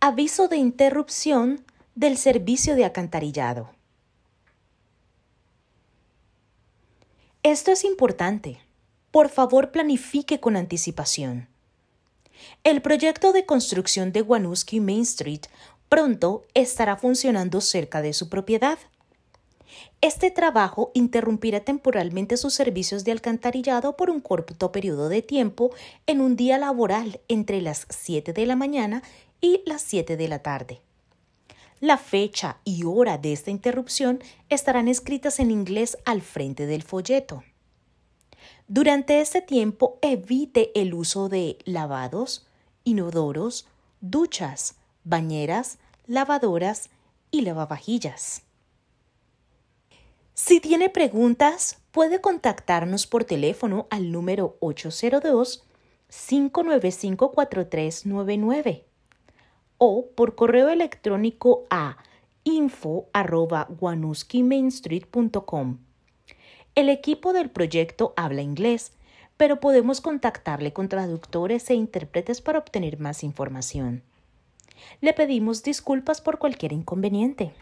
Aviso de interrupción del servicio de acantarillado. Esto es importante. Por favor, planifique con anticipación. El proyecto de construcción de Wanuski Main Street pronto estará funcionando cerca de su propiedad. Este trabajo interrumpirá temporalmente sus servicios de alcantarillado por un corto periodo de tiempo en un día laboral entre las 7 de la mañana y las 7 de la tarde. La fecha y hora de esta interrupción estarán escritas en inglés al frente del folleto. Durante este tiempo evite el uso de lavados, inodoros, duchas, bañeras, lavadoras y lavavajillas. Si tiene preguntas, puede contactarnos por teléfono al número 802-595-4399 o por correo electrónico a info@guanuskimainstreet.com. El equipo del proyecto habla inglés, pero podemos contactarle con traductores e intérpretes para obtener más información. Le pedimos disculpas por cualquier inconveniente.